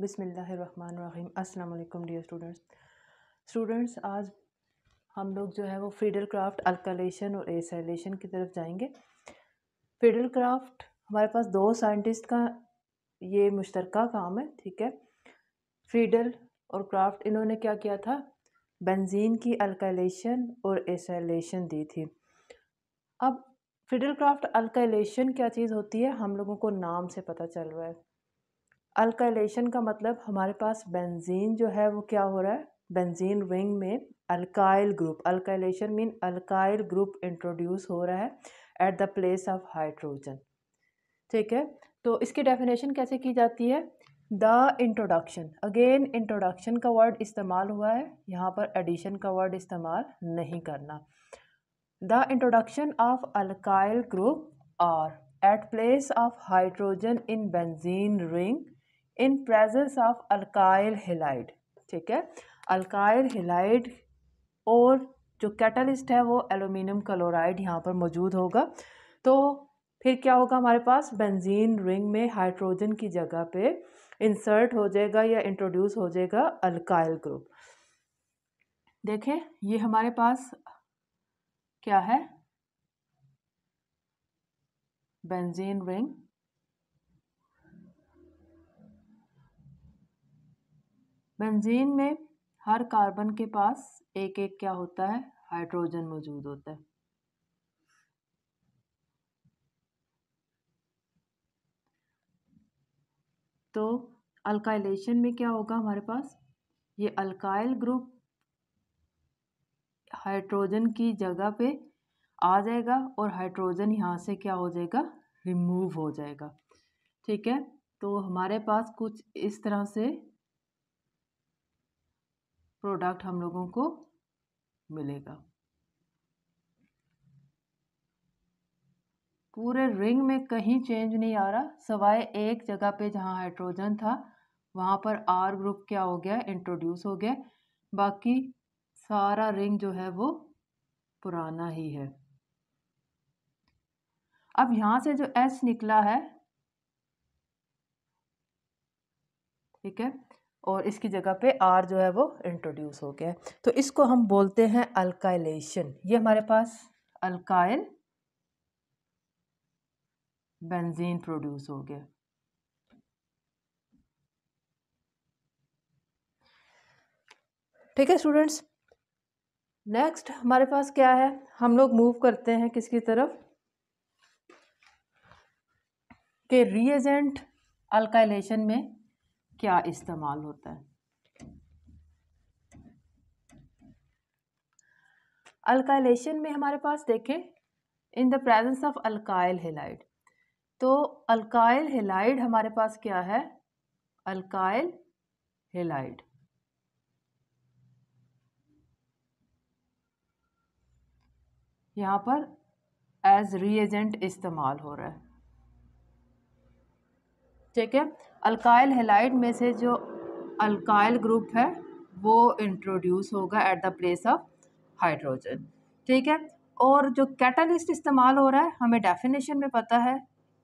बिसमीम अल्लाम dear students students आज हम लोग जो है वो फ्रीडल क्राफ्ट अल्कलेशन और एसाइलेशन की तरफ जाएंगे फ्रीडल क्राफ्ट हमारे पास दो साइंटिस्ट का ये मुश्तरक काम है ठीक है फ्रीडल और क्राफ्ट इन्होंने क्या किया था बेंजीन की अल्कलेशन और एसाइलेशन दी थी अब फ्रीडल क्राफ्ट अल्कलेशन क्या चीज़ होती है हम लोगों को नाम से पता चल रहा है अल्काइलेशन का मतलब हमारे पास बेंजीन जो है वो क्या हो रहा है बेंजीन रिंग में alkyl group alkylation mean alkyl group introduce हो रहा है at the place of hydrogen ठीक है तो इसकी डेफिनेशन कैसे की जाती है द इंट्रोडक्शन अगेन इंट्रोडक्शन का वर्ड इस्तेमाल हुआ है यहाँ पर एडिशन का वर्ड इस्तेमाल नहीं करना the introduction of alkyl group R at place of hydrogen in benzene ring in presence of alkyl halide ठीक है अल्काइल हिलाइड और जो कैटलिस्ट है वो एल्यूमिनियम क्लोराइड यहाँ पर मौजूद होगा तो फिर क्या होगा हमारे पास बेंजीन रिंग में हाइड्रोजन की जगह पे इंसर्ट हो जाएगा या इंट्रोड्यूस हो जाएगा अल्काइल ग्रुप देखें ये हमारे पास क्या है बेंजीन रिंग बेंजीन में हर कार्बन के पास एक एक क्या होता है हाइड्रोजन मौजूद होता है तो अल्काइलेशन में क्या होगा हमारे पास ये अल्काइल ग्रुप हाइड्रोजन की जगह पे आ जाएगा और हाइड्रोजन यहाँ से क्या हो जाएगा रिमूव हो जाएगा ठीक है तो हमारे पास कुछ इस तरह से प्रोडक्ट हम लोगों को मिलेगा पूरे रिंग में कहीं चेंज नहीं आ रहा सवाए एक जगह पे जहाँ हाइड्रोजन था वहाँ पर आर ग्रुप क्या हो गया इंट्रोड्यूस हो गया बाकी सारा रिंग जो है वो पुराना ही है अब यहाँ से जो एस निकला है ठीक है और इसकी जगह पे आर जो है वो इंट्रोड्यूस हो गया है तो इसको हम बोलते हैं अल्काइलेशन ये हमारे पास अल्काइल बेंजीन प्रोड्यूस हो गया ठीक है स्टूडेंट्स नेक्स्ट हमारे पास क्या है हम लोग मूव करते हैं किसकी तरफ के रिएजेंट अल्काइलेशन में क्या इस्तेमाल होता है अल्काइलेशन में हमारे पास देखें in the presence of alkyl halide तो अल्काइल हेलाइड हमारे पास क्या है अल्काइल हेलाइड यहां पर एज रिएजेंट इस्तेमाल हो रहा है ठीक है अल्काइल हेलाइड में से जो अल्काइल ग्रुप है वो इंट्रोड्यूस होगा at the place of hydrogen ठीक है और जो कैटालिस्ट इस्तेमाल हो रहा है हमें डेफिनेशन में पता है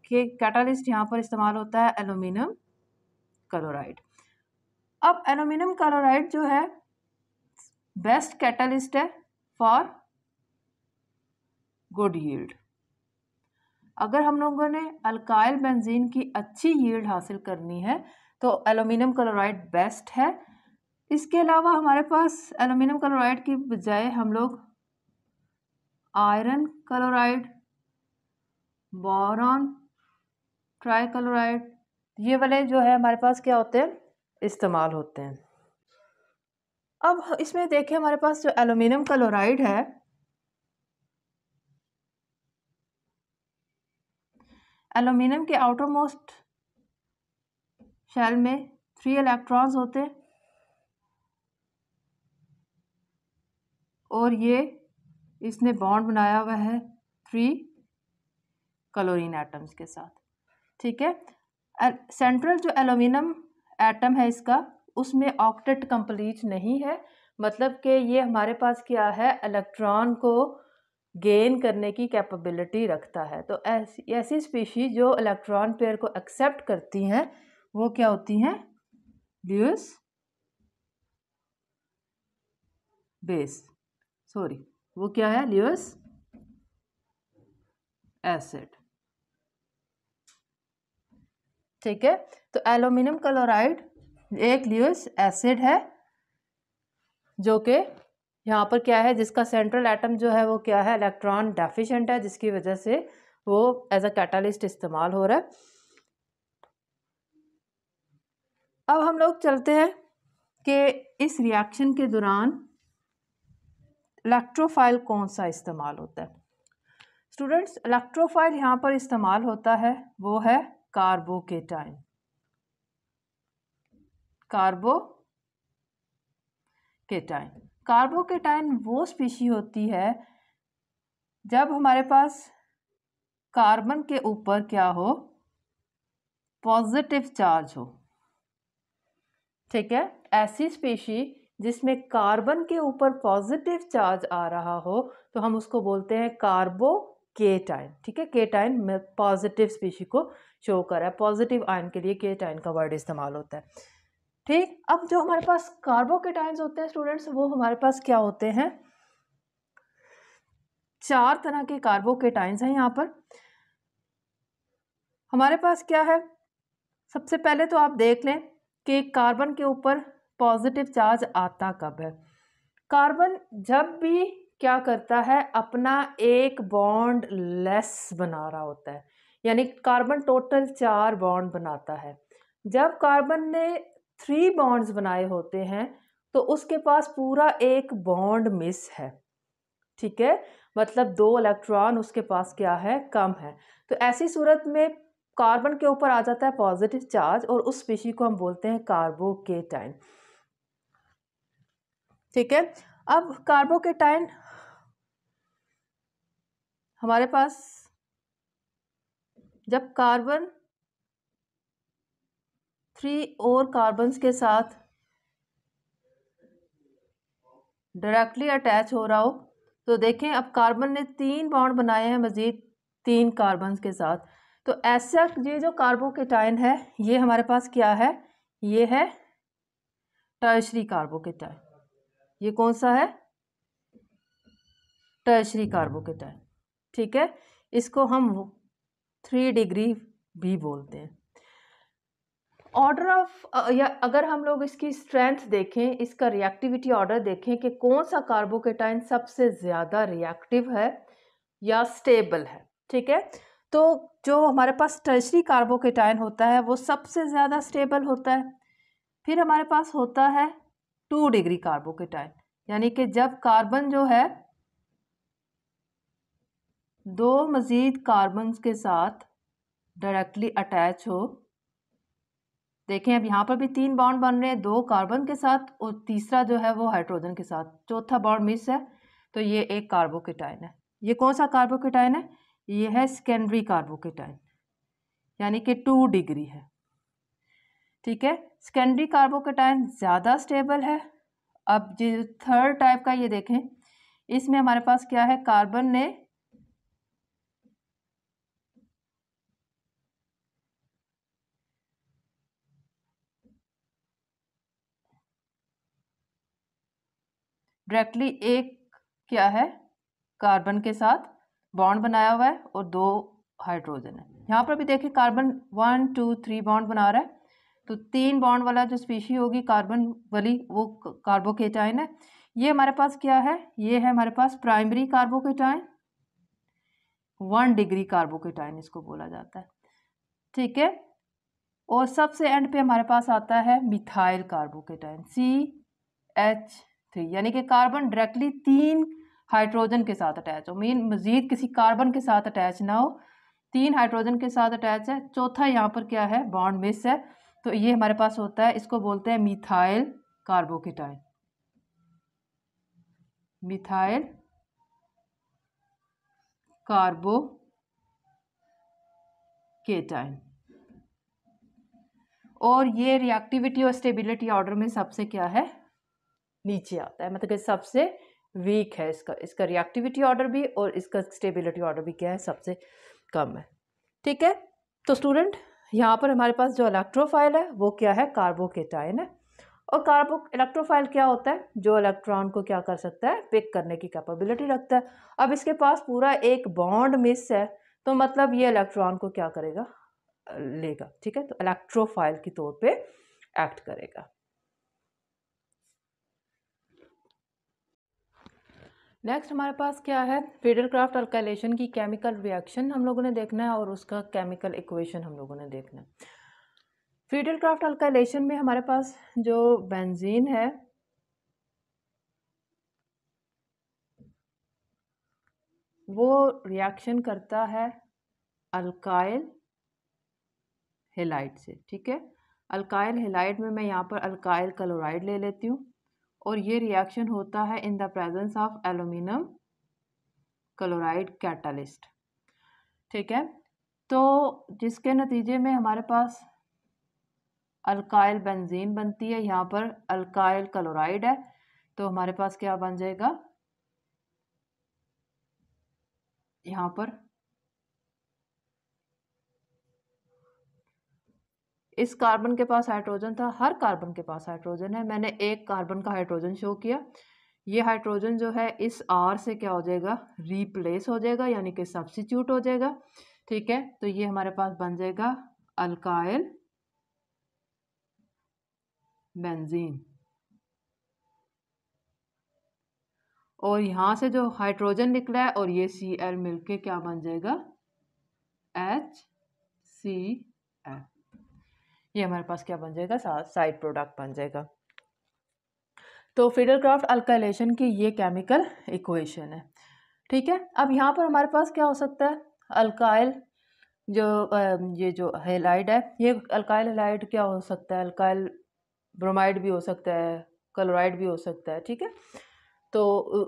कि कैटालिस्ट यहाँ पर इस्तेमाल होता है एलुमिनियम क्लोराइड अब एलुमिनियम क्लोराइड जो है बेस्ट कैटालिस्ट है फॉर गुड यील्ड अगर हम लोगों ने अल्काइल बेंजीन की अच्छी यील्ड हासिल करनी है तो एलुमिनियम क्लोराइड बेस्ट है इसके अलावा हमारे पास एलुमिनियम क्लोराइड की बजाय हम लोग iron chloride boron trichloride ये वाले जो है हमारे पास क्या होते हैं इस्तेमाल होते हैं अब इसमें देखें हमारे पास जो एलुमिनियम क्लोराइड है एलुमिनियम के आउटर मोस्ट शेल में थ्री इलेक्ट्रॉन्स होते और ये इसने बॉन्ड बनाया हुआ है थ्री क्लोरीन एटम्स के साथ ठीक है सेंट्रल जो एलोमिनियम एटम है इसका उसमें ऑक्टेट कंप्लीट नहीं है मतलब कि ये हमारे पास क्या है इलेक्ट्रॉन को गेन करने की कैपेबिलिटी रखता है तो ऐसी ऐसी स्पीशी जो इलेक्ट्रॉन पेयर को एक्सेप्ट करती हैं वो क्या होती हैं ल्यूस बेस सॉरी वो क्या है ल्यूस एसिड ठीक है तो एलुमिनियम क्लोराइड एक ल्यूस एसिड है जो कि यहाँ पर क्या है जिसका सेंट्रल एटम जो है वो क्या है इलेक्ट्रॉन डेफिशेंट है जिसकी वजह से वो एज अ कैटालिस्ट इस्तेमाल हो रहा है अब हम लोग चलते हैं कि इस रिएक्शन के दौरान इलेक्ट्रोफाइल कौन सा इस्तेमाल होता है स्टूडेंट्स इलेक्ट्रोफाइल यहाँ पर इस्तेमाल होता है वो है carbocation carbocation carbocation वो स्पीशी होती है जब हमारे पास कार्बन के ऊपर क्या हो पॉजिटिव चार्ज हो ठीक है ऐसी स्पीशी जिसमें कार्बन के ऊपर पॉजिटिव चार्ज आ रहा हो तो हम उसको बोलते हैं कार्बो केटाइन ठीक है केटाइन में पॉजिटिव स्पीशी को शो कर रहा है पॉजिटिव आयन के लिए केटाइन का वर्ड इस्तेमाल होता है ठीक अब जो हमारे पास कार्बोकेटाइन्स होते हैं स्टूडेंट्स वो हमारे पास क्या होते हैं चार तरह के कार्बोकेटाइन्स हैं यहाँ पर हमारे पास क्या है सबसे पहले तो आप देख लें कि कार्बन के ऊपर पॉजिटिव चार्ज आता कब है कार्बन जब भी क्या करता है अपना एक बॉन्ड लेस बना रहा होता है यानी कार्बन टोटल चार बॉन्ड बनाता है जब कार्बन ने थ्री बॉन्ड्स बनाए होते हैं तो उसके पास पूरा एक बॉन्ड मिस है ठीक है मतलब दो इलेक्ट्रॉन उसके पास क्या है कम है तो ऐसी सूरत में कार्बन के ऊपर आ जाता है पॉजिटिव चार्ज और उस स्पीशी को हम बोलते हैं कार्बो कार्बोकेटाइन ठीक है अब कार्बो कार्बोकेटाइन हमारे पास जब कार्बन थ्री और कार्बन्स के साथ डायरेक्टली अटैच हो रहा हो तो देखें अब कार्बन ने तीन बॉन्ड बनाए हैं मज़ीद तीन कार्बन्स के साथ तो ऐसा ये जो कार्बोकेटाइन है ये हमारे पास क्या है ये है टर्शरी कार्बोकेटाइन ये कौन सा है टर्शरी कार्बोकेटाइन ठीक है इसको हम थ्री डिग्री भी बोलते हैं ऑर्डर ऑफ uh, या अगर हम लोग इसकी स्ट्रेंथ देखें इसका रिएक्टिविटी ऑर्डर देखें कि कौन सा कार्बोकेटाइन सबसे ज़्यादा रिएक्टिव है या स्टेबल है ठीक है तो जो हमारे पास टर्शरी कार्बोकेटाइन होता है वो सबसे ज़्यादा स्टेबल होता है फिर हमारे पास होता है टू डिग्री कार्बोकेटाइन यानी कि जब कार्बन जो है दो मज़ीद कार्बन के साथ डायरेक्टली अटैच हो देखें अब यहाँ पर भी तीन बॉन्ड बन रहे हैं दो कार्बन के साथ और तीसरा जो है वो हाइड्रोजन के साथ चौथा बॉन्ड मिस है तो ये एक कार्बोकेटाइन है ये कौन सा कार्बोकेटाइन है ये है सेकेंडरी कार्बोकेटाइन यानी कि टू डिग्री है ठीक है सेकेंडरी कार्बोकेटाइन ज़्यादा स्टेबल है अब जो थर्ड टाइप का ये देखें इसमें हमारे पास क्या है कार्बन ने डायरेक्टली एक क्या है कार्बन के साथ बॉन्ड बनाया हुआ है और दो हाइड्रोजन है यहाँ पर भी देखिए carbon one two three bond बना रहा है तो तीन बॉन्ड वाला जो स्पीशी होगी कार्बन वाली वो कार्बोकेटाइन है ये हमारे पास क्या है ये है हमारे पास primary carbocation one degree carbocation इसको बोला जाता है ठीक है और सबसे एंड पे हमारे पास आता है methyl carbocation C H three यानी कि कार्बन डायरेक्टली तीन हाइड्रोजन के साथ अटैच हो मीन मजीद किसी कार्बन के साथ अटैच ना हो तीन हाइड्रोजन के साथ अटैच है चौथा यहाँ पर क्या है बॉन्ड मिस है तो ये हमारे पास होता है इसको बोलते हैं methyl carbocation methyl carbocation और ये रिएक्टिविटी और स्टेबिलिटी ऑर्डर में सबसे क्या है नीचे आता है मतलब कि सबसे वीक है इसका इसका रिएक्टिविटी ऑर्डर भी और इसका स्टेबिलिटी ऑर्डर भी क्या है सबसे कम है ठीक है तो स्टूडेंट यहाँ पर हमारे पास जो इलेक्ट्रोफाइल है वो क्या है कार्बोकेटाइन है और कार्बो इलेक्ट्रोफाइल क्या होता है जो इलेक्ट्रॉन को क्या कर सकता है पिक करने की कैपेबिलिटी रखता है अब इसके पास पूरा एक बॉन्ड मिस है तो मतलब ये इलेक्ट्रॉन को क्या करेगा लेगा ठीक है तो इलेक्ट्रोफाइल के तौर पर एक्ट करेगा नेक्स्ट हमारे पास क्या है फीडर क्राफ्ट अल्काइलेशन की केमिकल रिएक्शन हम लोगों ने देखना है और उसका केमिकल इक्वेशन हम लोगों ने देखना है फीडर क्राफ्ट अल्काइलेशन में हमारे पास जो बेंजीन है वो रिएक्शन करता है अल्काइल हेलाइट से ठीक है अल्काइल हेलाइट में मैं यहाँ पर अल्काइल क्लोराइड ले लेती हूँ और ये रिएक्शन होता है in the presence of aluminium chloride catalyst ठीक है तो जिसके नतीजे में हमारे पास अल्काइल बेंजीन बनती है यहाँ पर अल्काइल क्लोराइड है तो हमारे पास क्या बन जाएगा यहाँ पर इस कार्बन के पास हाइड्रोजन था हर कार्बन के पास हाइड्रोजन है मैंने एक कार्बन का हाइड्रोजन शो किया ये हाइड्रोजन जो है इस आर से क्या हो जाएगा रिप्लेस हो जाएगा यानी कि सब्सिट्यूट हो जाएगा ठीक है तो ये हमारे पास बन जाएगा अल्काइल बेंजीन और यहां से जो हाइड्रोजन निकला है और ये सी एल मिल के क्या बन जाएगा एच सी एल ये हमारे पास क्या बन जाएगा साइड प्रोडक्ट बन जाएगा तो फिडरक्राफ्ट अल्कालेशन की ये केमिकल इक्वेशन है ठीक है अब यहाँ पर हमारे पास क्या हो सकता है अल्काइल जो ये जो हेलाइड है ये अल्काइल हेलाइड क्या हो सकता है अल्काइल ब्रोमाइड भी हो सकता है क्लोराइड भी हो सकता है ठीक है तो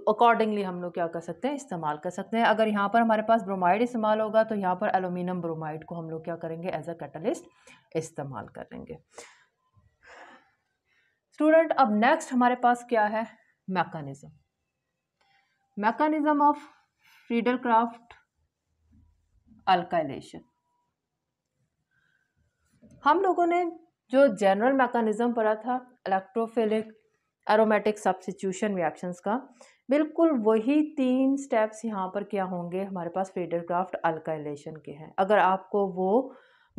अकॉर्डिंगली हम लोग क्या कर सकते हैं इस्तेमाल कर सकते हैं अगर यहाँ पर हमारे पास ब्रोमाइड इस्तेमाल होगा तो यहाँ पर एलुमिनियम ब्रोमाइड को हम लोग क्या करेंगे एज अ कैटलिस्ट इस्तेमाल करेंगे स्टूडेंट अब नेक्स्ट हमारे पास क्या है mechanism mechanism of Friedel Crafts alkylation हम लोगों ने जो जनरल मैकेनिज्म पढ़ा था इलेक्ट्रोफिलिक एरोमेटिक सब्सिट्यूशन रिएक्शंस का बिल्कुल वही तीन स्टेप्स यहाँ पर क्या होंगे हमारे पास फेडरक्राफ्ट अल्काइलेशन के हैं अगर आपको वो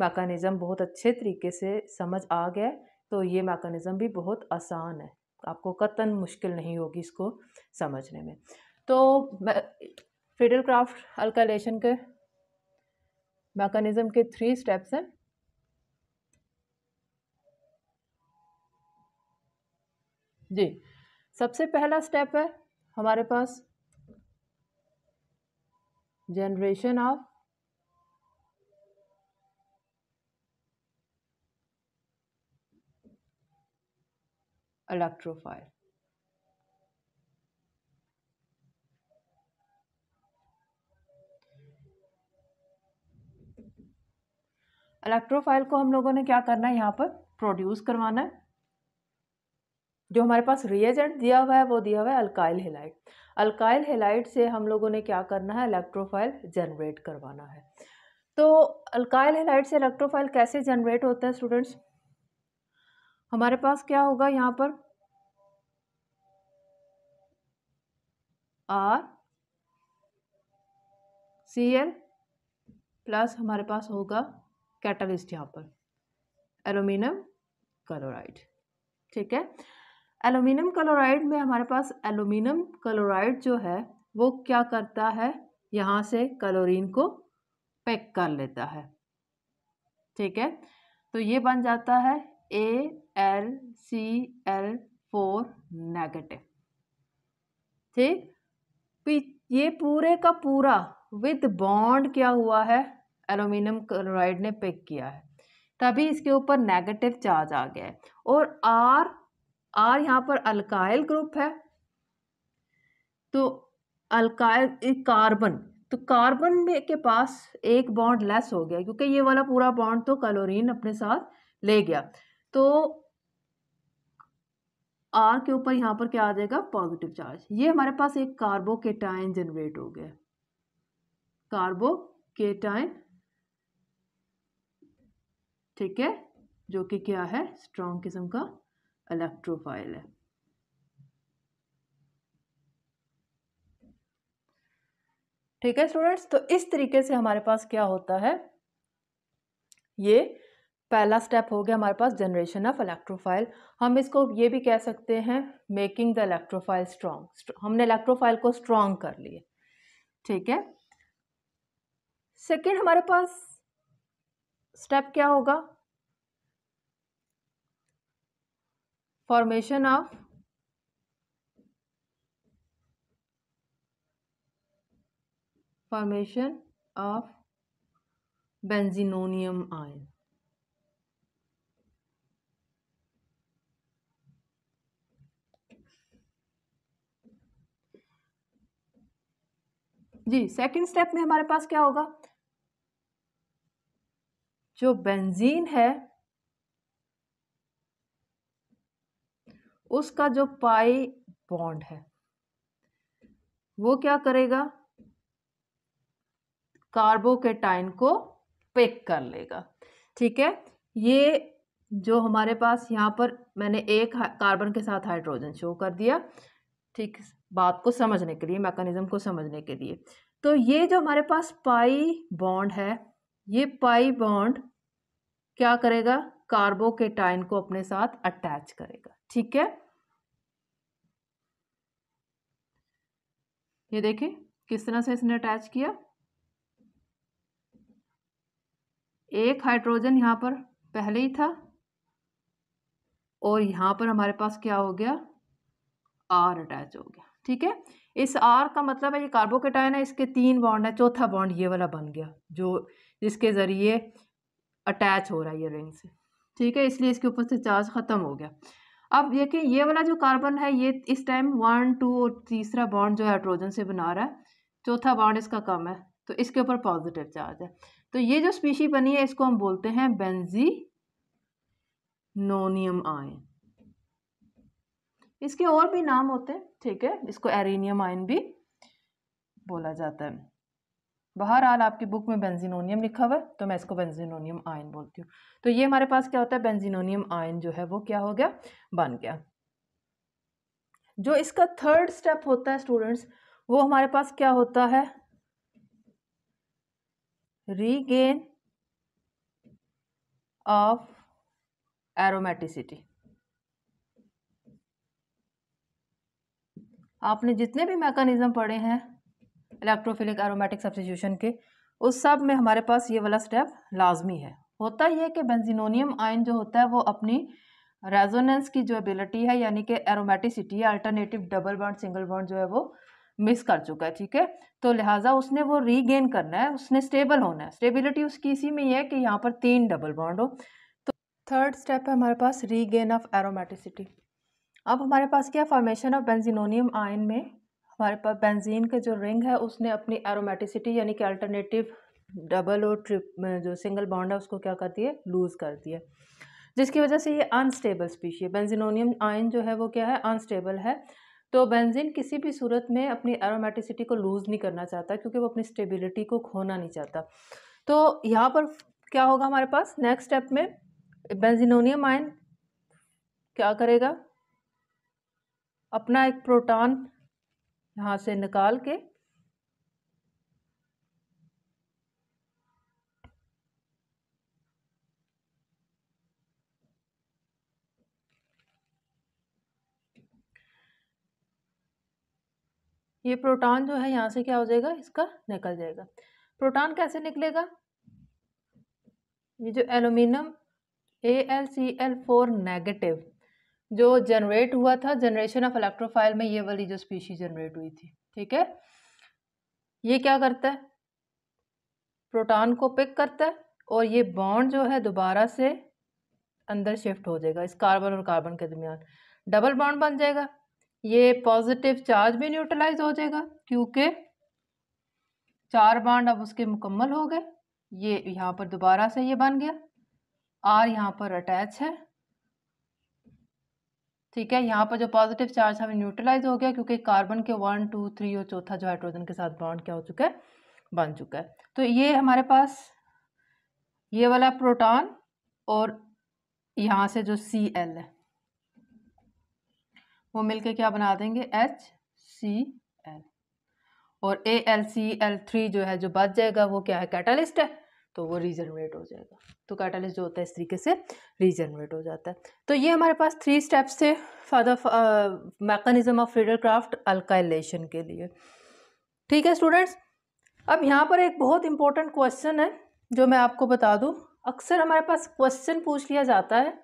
मैकानिज़म बहुत अच्छे तरीके से समझ आ गया तो ये मैकानिज़म भी बहुत आसान है आपको कतन मुश्किल नहीं होगी इसको समझने में तो फेडरक्राफ्ट अल्काइलेशन के मैकानिज़म के थ्री स्टेप्स हैं जी सबसे पहला स्टेप है हमारे पास जनरेशन ऑफ इलेक्ट्रोफाइल इलेक्ट्रोफाइल को हम लोगों ने क्या करना है यहाँ पर प्रोड्यूस करवाना है जो हमारे पास रिएजेंट दिया हुआ है वो दिया हुआ है अल्काइल हेलाइट अल्काइल हेलाइट से हम लोगों ने क्या करना है इलेक्ट्रोफाइल जनरेट करवाना है तो अल्काइल हेलाइट से इलेक्ट्रोफाइल कैसे जनरेट होता है स्टूडेंट्स हमारे पास क्या होगा यहाँ पर आर सी एल प्लस हमारे पास होगा कैटलिस्ट यहाँ पर एलुमिनियम क्लोराइड ठीक है एलुमिनियम क्लोराइड में हमारे पास एलुमिनियम क्लोराइड जो है वो क्या करता है यहाँ से क्लोरीन को पैक कर लेता है ठीक है तो ये बन जाता है A L C L four negative ठीक ये पूरे का पूरा विद बॉन्ड क्या हुआ है एलुमिनियम क्लोराइड ने पिक किया है तभी इसके ऊपर नेगेटिव चार्ज आ गया है और आर आर यहाँ पर अल्काइल ग्रुप है तो अल्काइल कार्बन तो कार्बन में के पास एक बॉन्ड लेस हो गया क्योंकि ये वाला पूरा बॉन्ड तो क्लोरीन अपने साथ ले गया तो आर के ऊपर यहाँ पर क्या आ जाएगा पॉजिटिव चार्ज ये हमारे पास एक कार्बो केटाइन जनरेट हो गया कार्बो केटाइन ठीक है जो कि क्या है स्ट्रॉन्ग किस्म का इलेक्ट्रोफाइल है ठीक है स्टूडेंट्स तो इस तरीके से हमारे पास क्या होता है ये पहला स्टेप हो गया हमारे पास जनरेशन ऑफ इलेक्ट्रोफाइल हम इसको ये भी कह सकते हैं मेकिंग द इलेक्ट्रोफाइल स्ट्रॉन्ग हमने इलेक्ट्रोफाइल को स्ट्रॉन्ग कर लिए ठीक है सेकेंड हमारे पास स्टेप क्या होगा formation of formation of benzenonium ion जी सेकंड स्टेप में हमारे पास क्या होगा जो बेंजीन है उसका जो पाई बॉन्ड है वो क्या करेगा कार्बोकेटाइन को पेक कर लेगा ठीक है ये जो हमारे पास यहाँ पर मैंने एक कार्बन के साथ हाइड्रोजन शो कर दिया ठीक बात को समझने के लिए मैकेनिज्म को समझने के लिए तो ये जो हमारे पास पाई बॉन्ड है ये पाई बॉन्ड क्या करेगा कार्बोकेटाइन को अपने साथ अटैच करेगा ठीक है ये देखें किस तरह से इसने अटैच किया एक हाइड्रोजन यहां पर पहले ही था और यहां पर हमारे पास क्या हो गया आर अटैच हो गया ठीक है इस आर का मतलब है ये कार्बोकेटाइन है इसके तीन बॉन्ड है चौथा बॉन्ड ये वाला बन गया जो जिसके ज़रिए अटैच हो रहा है ये रिंग से ठीक है इसलिए इसके ऊपर से चार्ज ख़त्म हो गया अब देखिए ये वाला जो कार्बन है ये इस टाइम वन टू और तीसरा बॉन्ड जो हाइड्रोजन से बना रहा है चौथा बॉन्ड इसका कम है तो इसके ऊपर पॉजिटिव चार्ज है तो ये जो स्पीशी बनी है इसको हम बोलते हैं बेंजी नोनियम आयन इसके और भी नाम होते हैं ठीक है इसको एरेनियम आयन भी बोला जाता है बहरहाल आपकी बुक में बेंजिनोनियम लिखा हुआ है तो मैं इसको बेंजिनोनियम आयन बोलती हूँ तो ये हमारे पास क्या होता है बेंजिनोनियम आयन जो है वो क्या हो गया बन गया जो इसका थर्ड स्टेप होता है स्टूडेंट्स वो हमारे पास क्या होता है रीगेन ऑफ एरोमेटिसिटी आपने जितने भी मैकेनिज्म पढ़े हैं इलेक्ट्रोफिलिक एरोमेटिक सब्सिट्यूशन के उस सब में हमारे पास ये वाला स्टेप लाजमी है होता यह कि बेंजिनोनियम आयन जो होता है वो अपनी रेजोनेंस की जो एबिलिटी है यानी कि एरोमेटिसिटी या alternative double bond single bond जो है वो मिस कर चुका है ठीक है तो लिहाजा उसने वो रीगेन करना है उसने स्टेबल होना है स्टेबिलिटी उसकी इसी में ही है कि यहाँ पर तीन डबल बॉन्ड हो तो थर्ड स्टेप है हमारे पास रीगेन ऑफ एरोमेटिसिटी अब हमारे पास क्या फॉर्मेशन ऑफ बेंजिनोनियम आयन में हमारे पास बेंजीन का जो रिंग है उसने अपनी एरोमेटिसिटी यानी कि अल्टरनेटिव डबल और ट्रिप जो सिंगल बॉन्ड है उसको क्या कर दिया लूज़ कर दिया जिसकी वजह से ये अनस्टेबल स्पीशी है बेंजिनोनियम आयन जो है वो क्या है अनस्टेबल है तो बेंजीन किसी भी सूरत में अपनी एरोमेटिसिटी को लूज़ नहीं करना चाहता क्योंकि वो अपनी स्टेबिलिटी को खोना नहीं चाहता तो यहाँ पर क्या होगा हमारे पास नेक्स्ट स्टेप में बेंजिनोनियम आयन क्या करेगा अपना एक प्रोटॉन यहाँ से निकाल के ये प्रोटॉन जो है यहाँ से क्या हो जाएगा इसका निकल जाएगा प्रोटॉन कैसे निकलेगा ये जो aluminium A L C L four negative जो जनरेट हुआ था जनरेशन ऑफ इलेक्ट्रोफाइल में ये वाली जो स्पीशी जनरेट हुई थी ठीक है ये क्या करता है प्रोटॉन को पिक करता है और ये बॉन्ड जो है दोबारा से अंदर शिफ्ट हो जाएगा इस कार्बन और कार्बन के दरमियान डबल बॉन्ड बन जाएगा ये पॉजिटिव चार्ज भी न्यूट्रलाइज हो जाएगा क्योंकि चार बॉन्ड अब उसके मुकम्मल हो गए ये यहाँ पर दोबारा से ये बन गया आर यहाँ पर अटैच है ठीक है यहाँ पर जो पॉजिटिव चार्ज हमें न्यूट्रलाइज हो गया क्योंकि कार्बन के वन टू थ्री और चौथा जो हाइड्रोजन के साथ बॉन्ड क्या हो चुका है बन चुका है तो ये हमारे पास ये वाला प्रोटॉन और यहाँ से जो सी एल है वो मिलके क्या बना देंगे एच सी एल और A L C L three जो है जो बच जाएगा वो क्या है कैटलिस्ट है तो वो रीजनरेट हो जाएगा तो कैटालिस्ट जो होता है इस तरीके से रीजनरेट हो जाता है तो ये हमारे पास थ्री स्टेप्स थे फादर mechanism of Friedel Crafts alkylation के लिए ठीक है स्टूडेंट्स अब यहाँ पर एक बहुत इंपॉर्टेंट क्वेश्चन है जो मैं आपको बता दूँ अक्सर हमारे पास क्वेश्चन पूछ लिया जाता है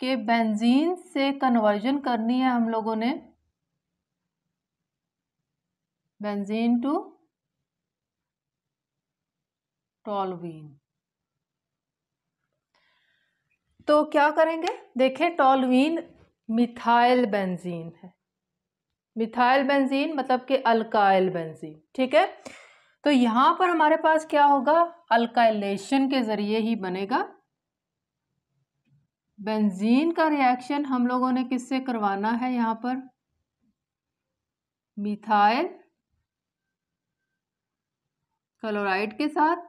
कि बेंजीन से कन्वर्जन करनी है हम लोगों ने बेंजीन टू टॉलवीन तो क्या करेंगे देखें टॉलवीन मिथाइल बेंजीन है मिथाइल बेंजीन मतलब कि अल्काइल बेंजीन ठीक है तो यहां पर हमारे पास क्या होगा अल्काइलेशन के ज़रिए ही बनेगा बेंजीन का रिएक्शन हम लोगों ने किससे करवाना है यहां पर मिथाइल क्लोराइड के साथ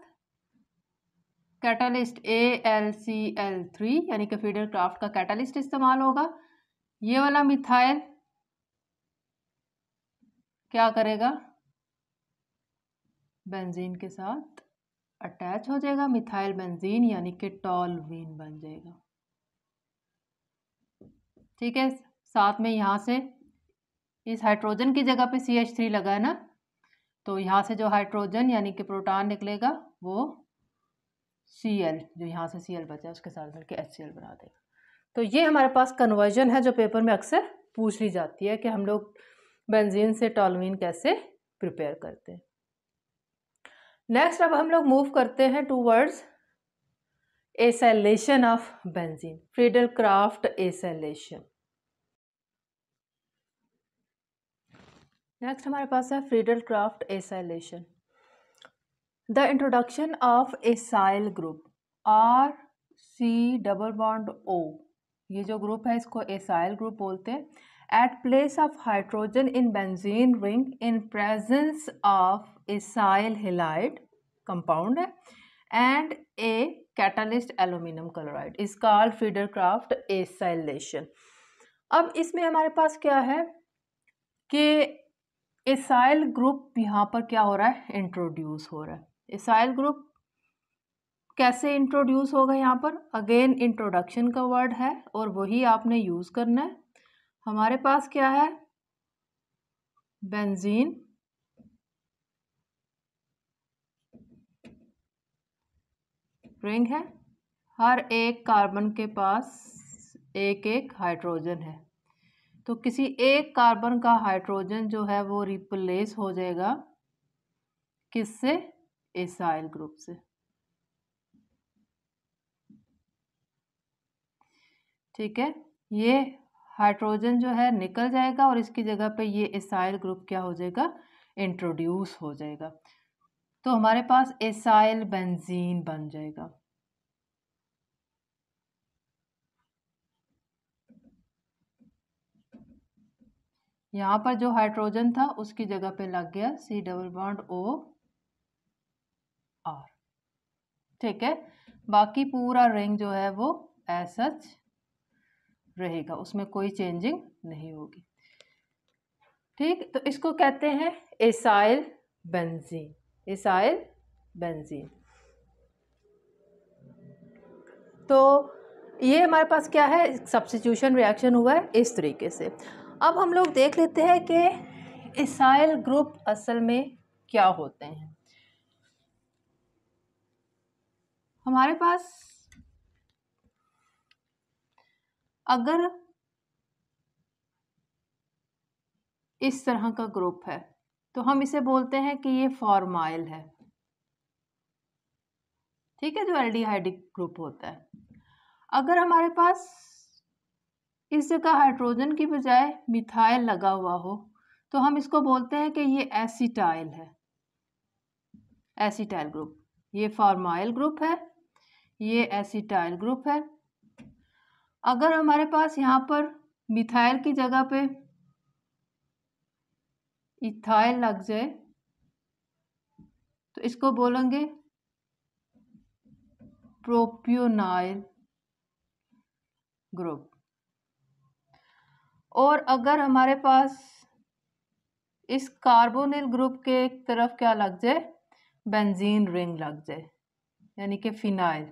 catalyst A L C L three यानी कि फीडर क्राफ्ट का कैटलिस्ट इस्तेमाल होगा ये वाला मिथाइल क्या करेगा बेंजीन के साथ अटैच हो जाएगा मिथाइल बेंजीन यानी कि टॉलवीन बन जाएगा ठीक है साथ में यहाँ से इस हाइड्रोजन की जगह पे सी एच थ्री लगा है ना तो यहाँ से जो हाइड्रोजन यानी कि प्रोटॉन निकलेगा वो सी एल जो यहाँ से सी एल बचा उसके साथ मिलकर एच सी एल बना देगा तो ये हमारे पास कन्वर्जन है जो पेपर में अक्सर पूछ ली जाती है कि हम लोग बेंजीन से टॉलमीन कैसे प्रिपेयर करते हैं नेक्स्ट अब हम लोग मूव करते हैं towards acylation of benzene Friedel Crafts acylation next हमारे पास है Friedel Crafts acylation the introduction of acyl group R C double bond O ये जो ग्रुप है इसको एसाइल ग्रुप बोलते हैं at place of hydrogen in benzene ring in presence of acyl halide compound है and a catalyst aluminium chloride is call Friedel Crafts acylation अब इसमें हमारे पास क्या है कि एसाइल ग्रुप यहाँ पर क्या हो रहा है इंट्रोड्यूस हो रहा है एसाइल ग्रुप कैसे इंट्रोड्यूस होगा यहाँ पर अगेन इंट्रोडक्शन का वर्ड है और वही आपने यूज़ करना है हमारे पास क्या है बेंजीन रिंग है हर एक कार्बन के पास एक एक हाइड्रोजन है तो किसी एक कार्बन का हाइड्रोजन जो है वो रिप्लेस हो जाएगा किससे एसाइल ग्रुप से ठीक है ये हाइड्रोजन जो है निकल जाएगा और इसकी जगह पे ये एसाइल ग्रुप क्या हो जाएगा इंट्रोड्यूस हो जाएगा तो हमारे पास एसाइल बेंजीन बन जाएगा यहाँ पर जो हाइड्रोजन था उसकी जगह पे लग गया C double bond O R ठीक है बाकी पूरा रिंग जो है वो एसच रहेगा उसमें कोई चेंजिंग नहीं होगी ठीक तो इसको कहते हैं एसाइल बेंजीन एसाइल बेंजीन तो ये हमारे पास क्या है सब्सिट्यूशन रिएक्शन हुआ है इस तरीके से अब हम लोग देख लेते हैं कि इसाइल ग्रुप असल में क्या होते हैं हमारे पास अगर इस तरह का ग्रुप है तो हम इसे बोलते हैं कि ये फॉर्माइल है ठीक है जो एल ग्रुप होता है अगर हमारे पास इस जगह हाइड्रोजन की बजाय मिथाइल लगा हुआ हो तो हम इसको बोलते हैं कि ये एसीटाइल है एसीटाइल ग्रुप ये फार्माइल ग्रुप है ये एसीटाइल ग्रुप है अगर हमारे पास यहाँ पर मिथाइल की जगह पे इथाइल लग जाए तो इसको बोलेंगे प्रोप्योनाइल ग्रुप और अगर हमारे पास इस कार्बोनिल ग्रुप के एक तरफ क्या लग जाए बेंजीन रिंग लग जाए यानी कि फिनाइल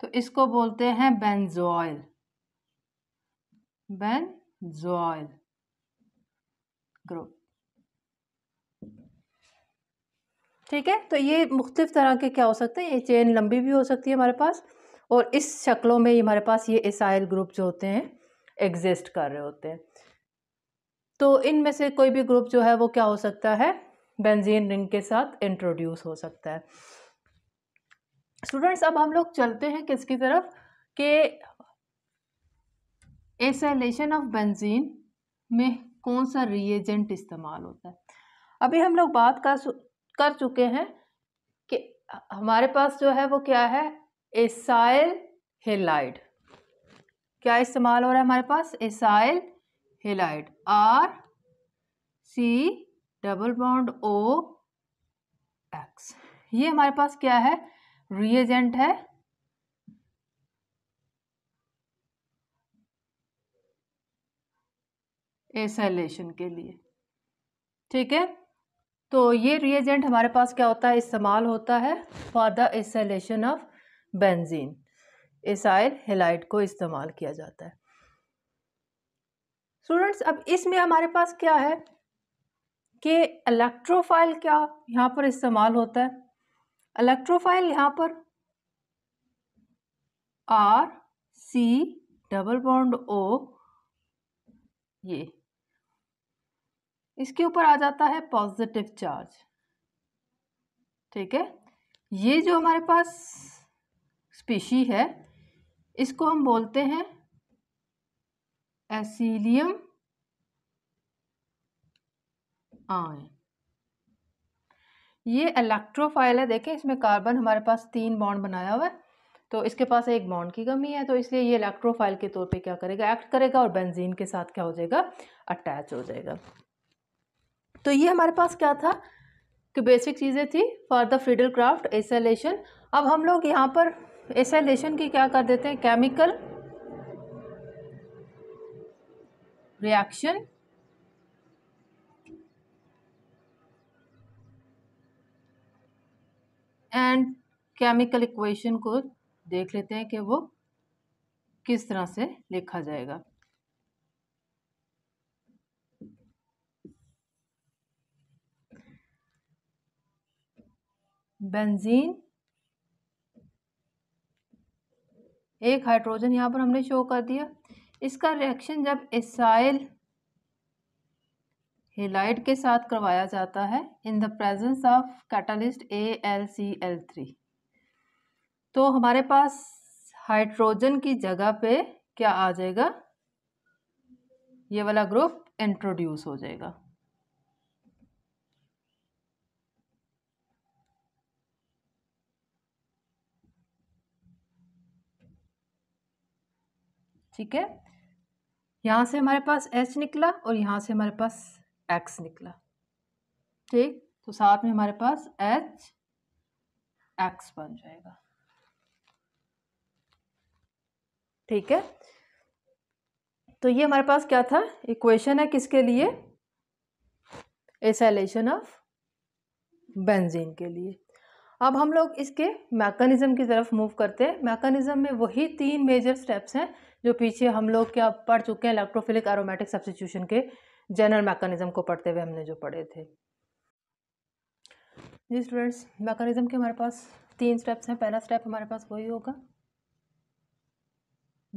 तो इसको बोलते हैं बेंजोइल बेंजोइल ग्रुप ठीक है तो ये मुख्तफ तरह के क्या हो सकते हैं ये चेन लंबी भी हो सकती है हमारे पास और इस शक्लों में हमारे पास ये इसाइल ग्रुप जो होते हैं एग्जिस्ट कर रहे होते हैं तो इनमें से कोई भी ग्रुप जो है वो क्या हो सकता है बेंजीन रिंग के साथ इंट्रोड्यूस हो सकता है स्टूडेंट्स अब हम लोग चलते हैं किसकी तरफ के एसेलेशन ऑफ बेंजीन में कौन सा रिएजेंट इस्तेमाल होता है अभी हम लोग बात कर कर चुके हैं कि हमारे पास जो है वो क्या है एसाइल हेलाइड क्या इस्तेमाल हो रहा है हमारे पास acyl halide R C double bond O X ये हमारे पास क्या है रिएजेंट है एसाइलेशन के लिए ठीक है तो ये रिएजेंट हमारे पास क्या होता है इस्तेमाल होता है for the acylation of benzene acyl halide को इस्तेमाल किया जाता है स्टूडेंट्स अब इसमें हमारे पास क्या है कि इलेक्ट्रोफाइल क्या यहाँ पर इस्तेमाल होता है इलेक्ट्रोफाइल यहाँ पर R C double bond O ये इसके ऊपर आ जाता है पॉजिटिव चार्ज ठीक है ये जो हमारे पास स्पीशी है इसको हम बोलते हैं एसीलियम आयन ये इलेक्ट्रोफाइल है देखें इसमें कार्बन हमारे पास तीन बॉन्ड बनाया हुआ है तो इसके पास एक बॉन्ड की कमी है तो इसलिए ये इलेक्ट्रोफाइल के तौर पे क्या करेगा एक्ट करेगा और बेंजीन के साथ क्या हो जाएगा अटैच हो जाएगा तो ये हमारे पास क्या था कि बेसिक चीज़ें थी for the Friedel Crafts acylation अब हम लोग यहाँ पर एसाइलेशन की क्या कर देते हैं chemical reaction and chemical equation को देख लेते हैं कि वो किस तरह से लिखा जाएगा बेंजीन एक हाइड्रोजन यहाँ पर हमने शो कर दिया इसका रिएक्शन जब एसाइल हेलाइट के साथ करवाया जाता है in the presence of catalyst A L C L three तो हमारे पास हाइड्रोजन की जगह पे क्या आ जाएगा ये वाला ग्रुप इंट्रोड्यूस हो जाएगा ठीक है यहाँ से हमारे पास एच निकला और यहाँ से हमारे पास एक्स निकला ठीक तो साथ में हमारे पास एच एक्स बन जाएगा ठीक है तो ये हमारे पास क्या था इक्वेशन है किसके लिए एसाइलेशन ऑफ बेंजीन के लिए अब हम लोग इसके मैकेनिज़्म की तरफ मूव करते हैं मैकेनिज़्म में वही तीन मेजर स्टेप्स हैं जो पीछे हम लोग क्या पढ़ चुके हैं इलेक्ट्रोफिलिक एरोमेटिक सब्सटीट्यूशन के जनरल मैकेनिज्म को पढ़ते हुए हमने जो पढ़े थे जी स्टूडेंट्स मैकेनिज्म के हमारे पास तीन स्टेप्स हैं पहला स्टेप हमारे पास वही होगा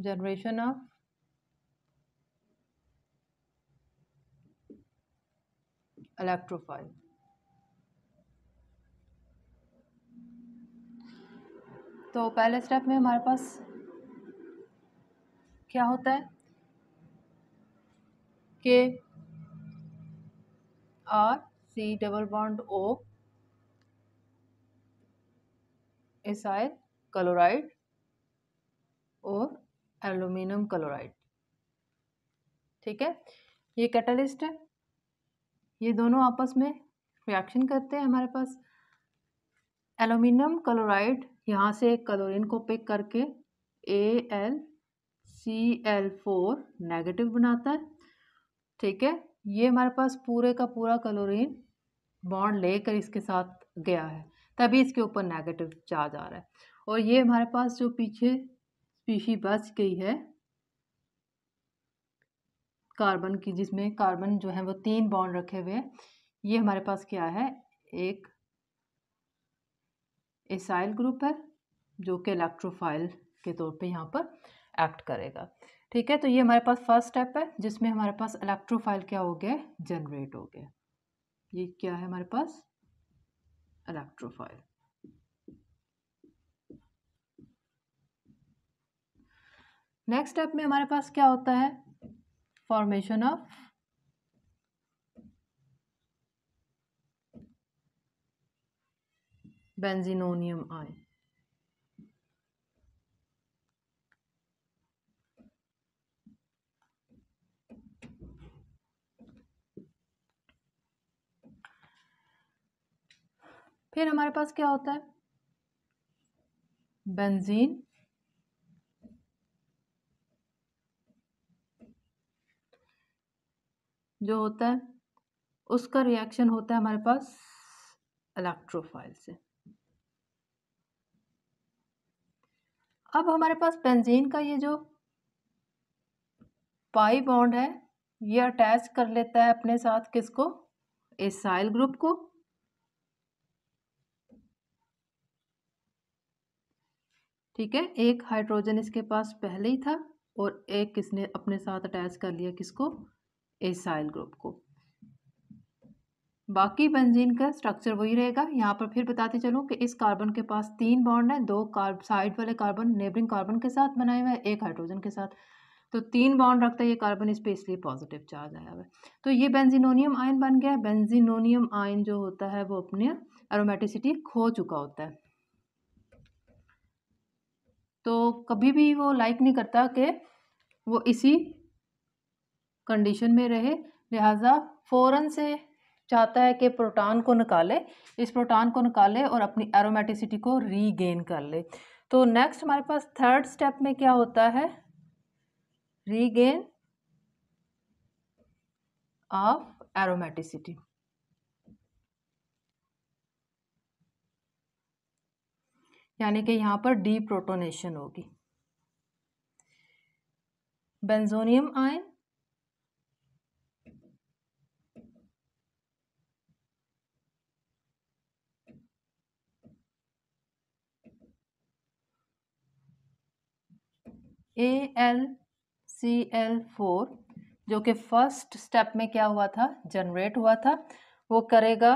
जनरेशन ऑफ इलेक्ट्रोफाइल तो पहले स्टेप में हमारे पास क्या होता है के R C double bond O S I chloride और एल्यूमिनियम क्लोराइड ठीक है ये कैटलिस्ट है ये दोनों आपस में रिएक्शन करते हैं हमारे पास एल्यूमिनियम क्लोराइड यहाँ से क्लोरीन को पिक करके A L C L four negative बनाता है ठीक है ये हमारे पास पूरे का पूरा क्लोरीन बॉन्ड लेकर इसके साथ गया है तभी इसके ऊपर नेगेटिव चार्ज आ रहा है और ये हमारे पास जो पीछे स्पीशी बच गई है कार्बन की जिसमें कार्बन जो है वो तीन बॉन्ड रखे हुए हैं ये हमारे पास क्या है एक एसाइल ग्रुप है जो कि इलेक्ट्रोफाइल के तौर पे यहाँ पर एक्ट करेगा ठीक है तो ये हमारे पास फर्स्ट स्टेप है जिसमें हमारे पास इलेक्ट्रोफाइल क्या हो गया जनरेट हो गया ये क्या है हमारे पास इलेक्ट्रोफाइल नेक्स्ट स्टेप में हमारे पास क्या होता है फॉर्मेशन ऑफ बेंजिनोनियम आयन फिर हमारे पास क्या होता है बेंजीन जो होता है उसका रिएक्शन होता है हमारे पास इलेक्ट्रोफाइल से अब हमारे पास बेंजीन का ये जो पाई बॉन्ड है ये अटैच कर लेता है अपने साथ किसको एसाइल ग्रुप को ठीक है एक हाइड्रोजन इसके पास पहले ही था और एक किसने अपने साथ अटैच कर लिया किसको एसाइल ग्रुप को बाकी बंजीन का स्ट्रक्चर वही रहेगा यहाँ पर फिर बताते चलूँ कि इस कार्बन के पास तीन बॉन्ड हैं दो कार्ब साइड वाले कार्बन नेबरिंग कार्बन के साथ बनाए हुए हैं एक हाइड्रोजन के साथ तो तीन बॉन्ड रखता है ये कार्बन इस पर इसलिए पॉजिटिव चार्ज आया हुआ है तो ये बेंजिनोनियम आयन बन गया है बेंजिनोनियम आयन जो होता है वो अपने एरोमेटिसिटी खो चुका होता है तो कभी भी वो लाइक नहीं करता कि वो इसी कंडीशन में रहे लिहाजा फ़ौर से चाहता है कि प्रोटान को निकाले इस प्रोटान को निकाले और अपनी एरोमेटिसिटी को रीगेन कर ले तो नेक्स्ट हमारे पास थर्ड स्टेप में क्या होता है रीगेन ऑफ एरोमेटिसिटी यानी कि यहाँ पर डी प्रोटोनेशन होगी benzenonium ion A L C L four जो कि फर्स्ट स्टेप में क्या हुआ था जनरेट हुआ था वो करेगा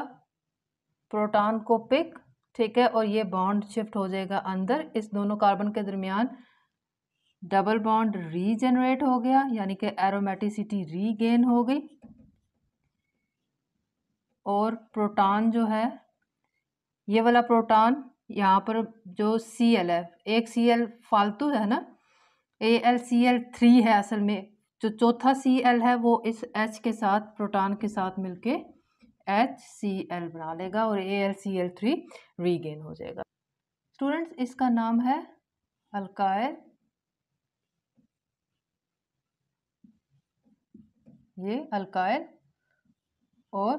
प्रोटॉन को पिक ठीक है और ये बॉन्ड शिफ्ट हो जाएगा अंदर इस दोनों कार्बन के दरमियान डबल बॉन्ड रीजनरेट हो गया यानी कि एरोमेटिसिटी रीगेन हो गई और प्रोटॉन जो है ये वाला प्रोटॉन यहाँ पर जो सी एल है एक सी एल फालतू है ना A L C L three है असल में जो चौथा सी एल है वो इस एच के साथ प्रोटॉन के साथ मिलके एच सी एल बना लेगा और A L C L three regain हो जाएगा स्टूडेंट्स इसका नाम है अल्काइल ये अल्काइल और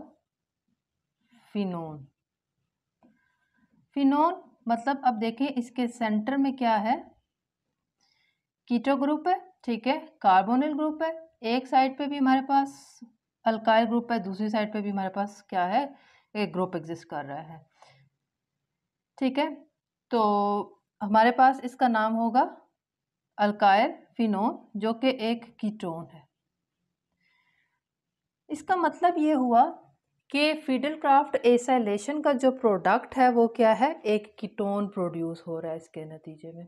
फिनोन फिनोन मतलब अब देखें इसके सेंटर में क्या है कीटो ग्रुप है ठीक है कार्बोनिल ग्रुप है एक साइड पे भी हमारे पास अल्काइल ग्रुप है दूसरी साइड पे भी हमारे पास क्या है एक ग्रुप एग्जिस्ट कर रहा है ठीक है तो हमारे पास इसका नाम होगा अल्काइल फिनोन जो कि एक कीटोन है इसका मतलब ये हुआ कि फीडल क्राफ्ट एसाइलेशन का जो प्रोडक्ट है वो क्या है एक कीटोन प्रोड्यूस हो रहा है इसके नतीजे में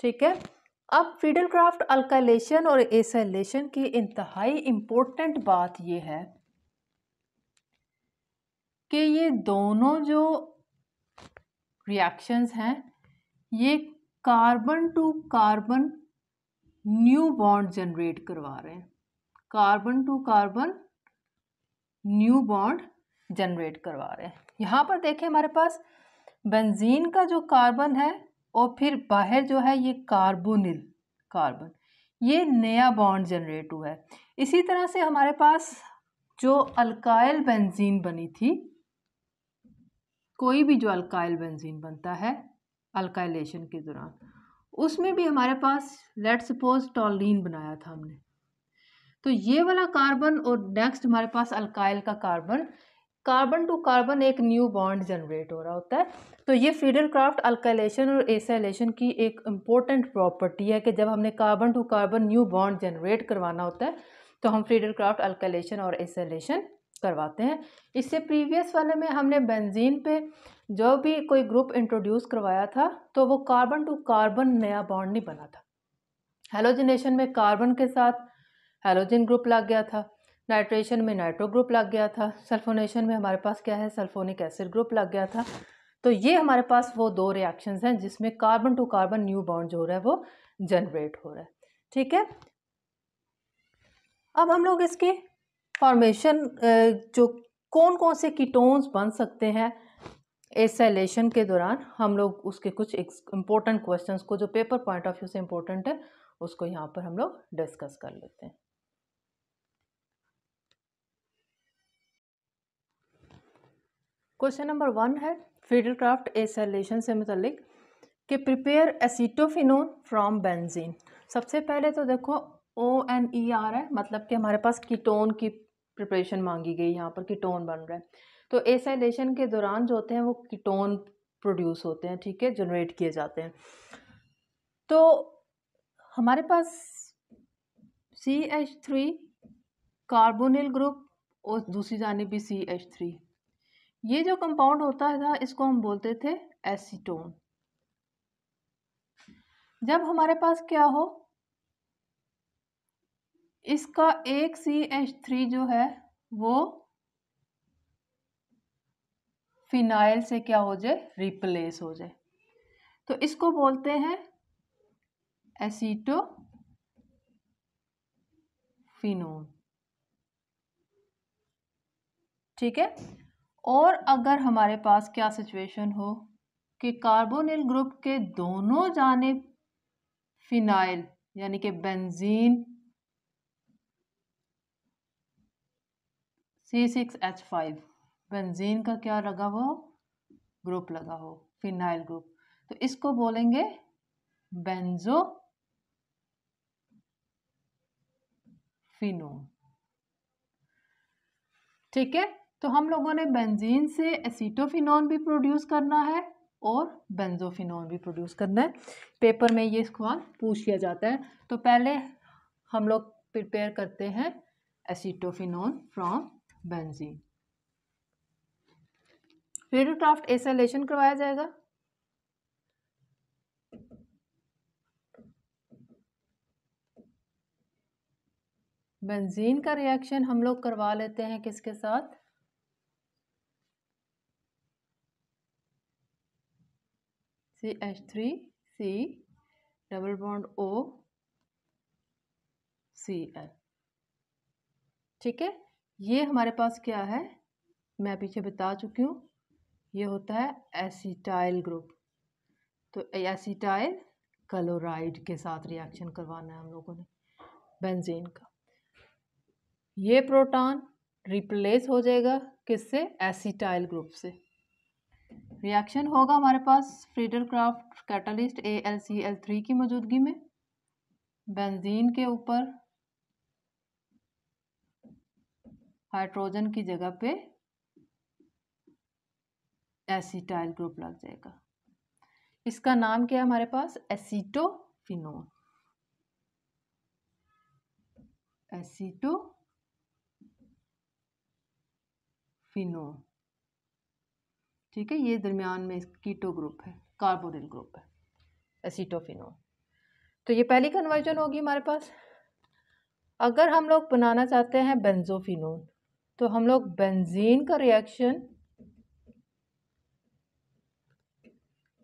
ठीक है अब फीडल क्राफ्ट अल्कालेशन और एसलेशन की इंतहाई इम्पोर्टेंट बात यह है कि ये दोनों जो रिएक्शंस हैं ये carbon to carbon new bond generate करवा रहे हैं carbon to carbon new bond generate करवा रहे हैं यहाँ पर देखें हमारे पास बेंजीन का जो कार्बन है और फिर बाहर जो है ये कार्बोनिल कार्बन ये नया बॉन्ड जनरेट हुआ है इसी तरह से हमारे पास जो अल्काइल बेंजीन बनी थी कोई भी जो अल्काइल बेंजीन बनता है अल्काइलेशन के दौरान उसमें भी हमारे पास लेट सपोज टॉलिन बनाया था हमने तो ये वाला कार्बन और नेक्स्ट हमारे पास अल्काइल का कार्बन कार्बन टू कार्बन एक न्यू बॉन्ड जनरेट हो रहा होता है तो ये फीडर क्राफ्ट अल्कलेशन और एसाइलेशन की एक इम्पोर्टेंट प्रॉपर्टी है कि जब हमने carbon to carbon new bond generate करवाना होता है तो हम फीडर क्राफ्ट अल्कलेशन और एसाइलेशन करवाते हैं इससे प्रीवियस वाले में हमने बेंजीन पे जो भी कोई ग्रुप इंट्रोड्यूस करवाया था तो वो कार्बन टू कार्बन नया बॉन्ड नहीं बना था हेलोजिनेशन में कार्बन के साथ हेलोजिन ग्रुप लग गया था नाइट्रेशन में नाइट्रो ग्रुप लग गया था सल्फोनेशन में हमारे पास क्या है सल्फोनिक एसिड ग्रुप लग गया था तो ये हमारे पास वो दो रिएक्शन हैं जिसमें carbon to carbon new bond जो हो रहा है वो जनरेट हो रहा है ठीक है अब हम लोग इसकी फॉर्मेशन जो कौन कौन से कीटोन्स बन सकते हैं एसेलेशन के दौरान हम लोग उसके कुछ इम्पोर्टेंट क्वेश्चंस को जो पेपर पॉइंट ऑफ व्यू से इम्पोर्टेंट है उसको यहाँ पर हम लोग डिस्कस कर लेते हैं क्वेश्चन नंबर वन है फीडर क्राफ्ट एसेलेशन से मतलब कि प्रिपेयर एसीटोफिनोन फ्रॉम बेंजीन सबसे पहले तो देखो ओ एन ई आर है मतलब कि हमारे पास कीटोन की प्रिपरेशन मांगी गई यहाँ पर कीटोन बन रहा है तो एसेलेशन के दौरान जो होते हैं वो कीटोन प्रोड्यूस होते हैं ठीक है जनरेट किए जाते हैं तो हमारे पास C H three carbonyl group और दूसरी जानी भी सी एच थ्री ये जो कंपाउंड होता था इसको हम बोलते थे एसीटोन जब हमारे पास क्या हो इसका एक सी एच थ्री जो है वो फिनाइल से क्या हो जाए रिप्लेस हो जाए तो इसको बोलते हैं एसीटो फिनोन ठीक है और अगर हमारे पास क्या सिचुएशन हो कि कार्बोनिल ग्रुप के दोनों जाने फिनाइल यानी कि benzene C six H five benzene का क्या लगा हुआ ग्रुप लगा हो फिनाइल ग्रुप तो इसको बोलेंगे बेंजो फिनोन ठीक है तो हम लोगों ने बेंजीन से एसीटोफिनॉन भी प्रोड्यूस करना है और बेंजोफिन भी प्रोड्यूस करना है पेपर में ये सवाल पूछ लिया जाता है तो पहले हम लोग प्रिपेयर करते हैं acetophenone from benzene Friedel Crafts acylation करवाया जाएगा बेंजीन का रिएक्शन हम लोग करवा लेते हैं किसके साथ C H three C double bond O C L ठीक है ये हमारे पास क्या है मैं पीछे बता चुकी हूँ ये होता है एसीटाइल ग्रुप तो एसीटाइल क्लोराइड के साथ रिएक्शन करवाना है हम लोगों ने बेंजीन का ये प्रोटॉन रिप्लेस हो जाएगा किससे एसीटाइल ग्रुप से रिएक्शन होगा हमारे पास Friedel Crafts catalyst A L C L three की मौजूदगी में बेंजीन के ऊपर हाइड्रोजन की जगह पे एसीटाइल ग्रुप लग जाएगा इसका नाम क्या है हमारे पास एसीटोफिनोल एसीटोफिनोल ठीक है ये दरमियान में कीटो ग्रुप है कार्बोनिल ग्रुप है एसीटोफिनोल तो ये पहली कन्वर्जन होगी हमारे पास अगर हम लोग बनाना चाहते हैं बेंजोफिनोल तो हम लोग बेंजीन का रिएक्शन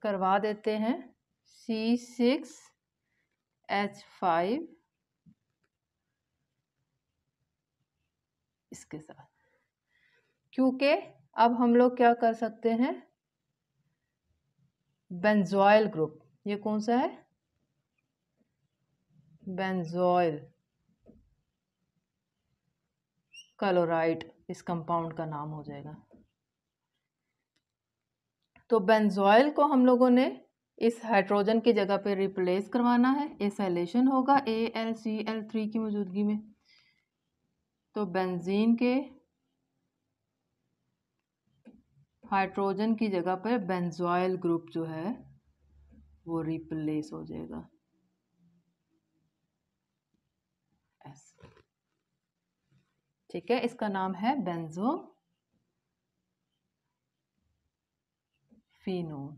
करवा देते हैं सी सिक्स एच फाइव इसके साथ क्योंकि अब हम लोग क्या कर सकते हैं बेंजॉयल ग्रुप ये कौन सा है बेंजोइल क्लोराइड इस कंपाउंड का नाम हो जाएगा तो बेंजोइल को हम लोगों ने इस हाइड्रोजन की जगह पे रिप्लेस करवाना है एसेलेशन होगा A L C L three की मौजूदगी में तो बेंजीन के हाइड्रोजन की जगह पर बेंजोइल ग्रुप जो है वो रिप्लेस हो जाएगा ठीक है इसका नाम है बेंजो फिनोल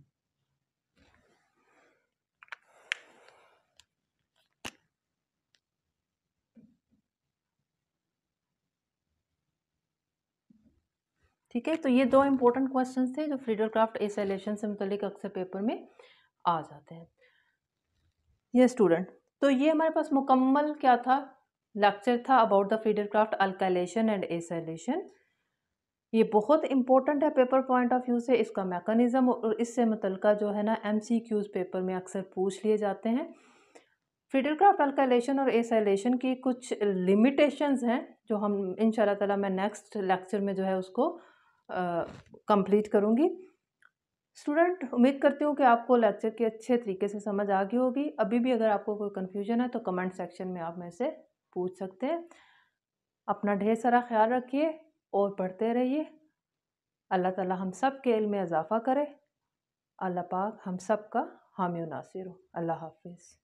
ठीक है तो ये दो इंपॉर्टेंट क्वेश्चन थे जो फ्रीडर क्राफ्ट एसेलेशन से मुतलिक अक्सर पेपर में आ जाते हैं ये स्टूडेंट तो ये हमारे पास मुकम्मल क्या था लेक्चर था about the Friedel Crafts alkylation and acylation ये बहुत इंपॉर्टेंट है पेपर पॉइंट ऑफ व्यू से इसका मैकेनिज़्म और इससे मुतलका जो है ना एम सी क्यूज़ पेपर में अक्सर पूछ लिए जाते हैं फ्रीडर क्राफ्ट अल्काइलेशन और एसाइलेशन की कुछ लिमिटेशंस हैं जो हम इन ताला मैं नेक्स्ट लेक्चर में जो है उसको कंप्लीट करूँगी स्टूडेंट उम्मीद करती हूँ कि आपको लेक्चर के अच्छे तरीके से समझ आ गई होगी अभी भी अगर आपको कोई कन्फ्यूजन है तो कमेंट सेक्शन में आप मेरे से पूछ सकते हैं अपना ढेर सारा ख्याल रखिए और पढ़ते रहिए अल्लाह ताला हम सब के इल्म में इजाफ़ा करे अल्लाह पाक हम सब का हामी नासिर हो अल्लाह हाफिज़